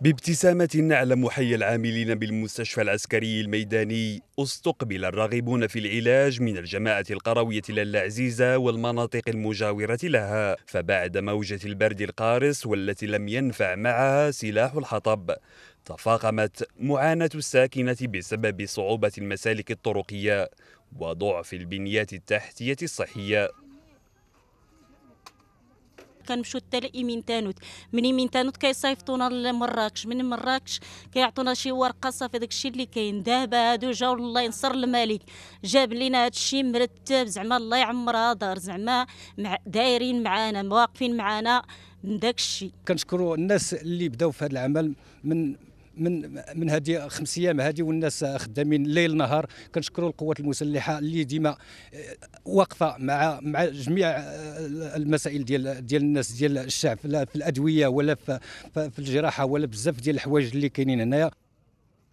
بابتسامة نعلم حي العاملين بالمستشفى العسكري الميداني استقبل الراغبون في العلاج من الجماعة القروية للعزيزة والمناطق المجاورة لها فبعد موجة البرد القارس والتي لم ينفع معها سلاح الحطب تفاقمت معاناة الساكنة بسبب صعوبة المسالك الطرقية وضعف البنيات التحتية الصحية كنمشيو حتى تانوت من تانوت كيصيفطونا لمراكش من مراكش كيعطونا شي ورقه صافي داكشي اللي كاين دابا هادو جاو الله ينصر الملك جاب لينا هادشي مرتب زعما الله يعمرها دار زعما مع دايرين معانا واقفين معانا من داكشي كنشكروا الناس اللي بداو في هذا العمل من من من هذه خمس ايام هذه والناس خدامين ليل نهار كنشكروا القوات المسلحه اللي ديما آه، واقفه مع مع جميع آه، المسائل ديال ديال الناس ديال الشعب في الادويه ولا في, في الجراحه ولا بزاف ديال الحوايج اللي كاينين هنايا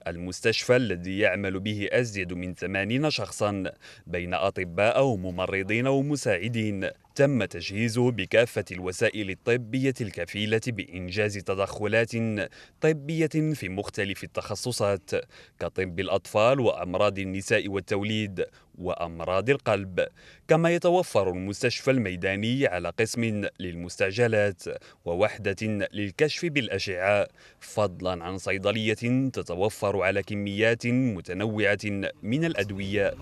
المستشفى الذي يعمل به أزيد من 80 شخصا بين أطباء وممرضين ومساعدين تم تجهيزه بكافة الوسائل الطبية الكفيلة بإنجاز تدخلات طبية في مختلف التخصصات كطب الأطفال وأمراض النساء والتوليد وأمراض القلب كما يتوفر المستشفى الميداني على قسم للمستعجلات ووحدة للكشف بالأشعة فضلا عن صيدلية تتوفر على كميات متنوعة من الأدوية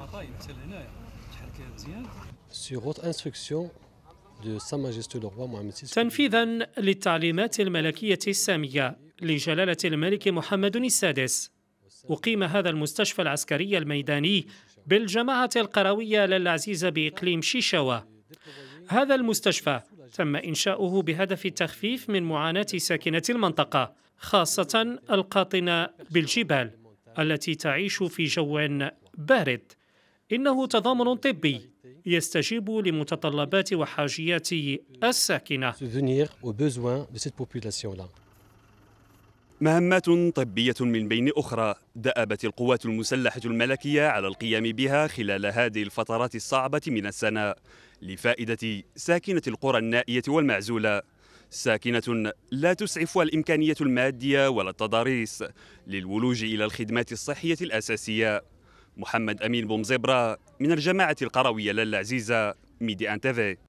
تنفيذا للتعليمات الملكية السامية لجلالة الملك محمد السادس أقيم هذا المستشفى العسكري الميداني بالجماعة القروية للعزيزة بإقليم شيشاوا هذا المستشفى تم إنشاؤه بهدف التخفيف من معاناة ساكنة المنطقة خاصة القاطنة بالجبال التي تعيش في جو بارد إنه تضامن طبي يستجيب لمتطلبات وحاجيات الساكنة مهمات طبية من بين أخرى دأبت القوات المسلحة الملكية على القيام بها خلال هذه الفترات الصعبة من السنة لفائدة ساكنة القرى النائية والمعزولة ساكنة لا تسعفها الإمكانية المادية ولا التضاريس للولوج إلى الخدمات الصحية الأساسية محمد أمين بومزيبرا من الجماعة القروية للعزيزة ميدي أن تيفي